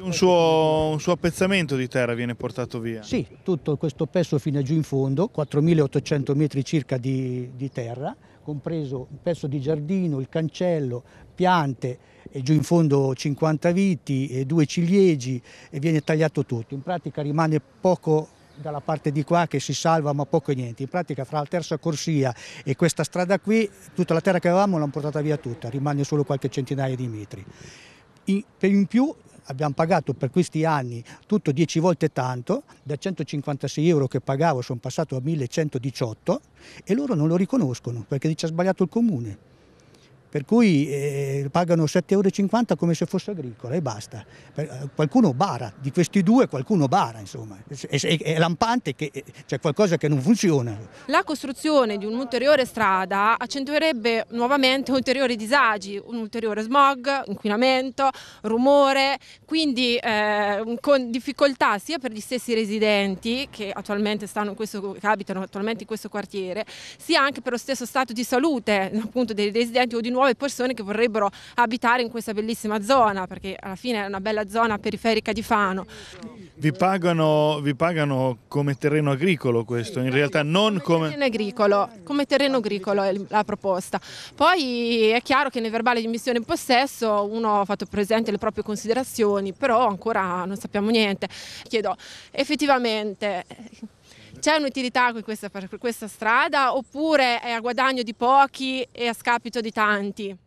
Un suo, un suo appezzamento di terra viene portato via? Sì, tutto questo pezzo fino a giù in fondo, 4.800 metri circa di, di terra, compreso un pezzo di giardino, il cancello, piante, e giù in fondo 50 viti, e due ciliegi e viene tagliato tutto. In pratica rimane poco dalla parte di qua che si salva ma poco e niente. In pratica fra la terza corsia e questa strada qui, tutta la terra che avevamo l'hanno portata via tutta, rimane solo qualche centinaia di metri in, in più abbiamo pagato per questi anni tutto 10 volte tanto, da 156 euro che pagavo sono passato a 1118 e loro non lo riconoscono perché ci ha sbagliato il comune per cui eh, pagano 7,50 euro come se fosse agricola e basta. Per, eh, qualcuno bara, di questi due qualcuno bara, insomma, è, è, è lampante che eh, c'è qualcosa che non funziona. La costruzione di un'ulteriore strada accentuerebbe nuovamente ulteriori disagi, un ulteriore smog, inquinamento, rumore, quindi eh, con difficoltà sia per gli stessi residenti che, questo, che abitano attualmente in questo quartiere, sia anche per lo stesso stato di salute appunto, dei residenti o di nuovo nuove persone che vorrebbero abitare in questa bellissima zona, perché alla fine è una bella zona periferica di Fano. Vi pagano, vi pagano come terreno agricolo questo, in realtà non come... Terreno agricolo, come terreno agricolo è la proposta. Poi è chiaro che nel verbale di missione in possesso uno ha fatto presente le proprie considerazioni, però ancora non sappiamo niente. Chiedo, effettivamente c'è un'utilità per questa strada oppure è a guadagno di pochi e a scapito di tanti?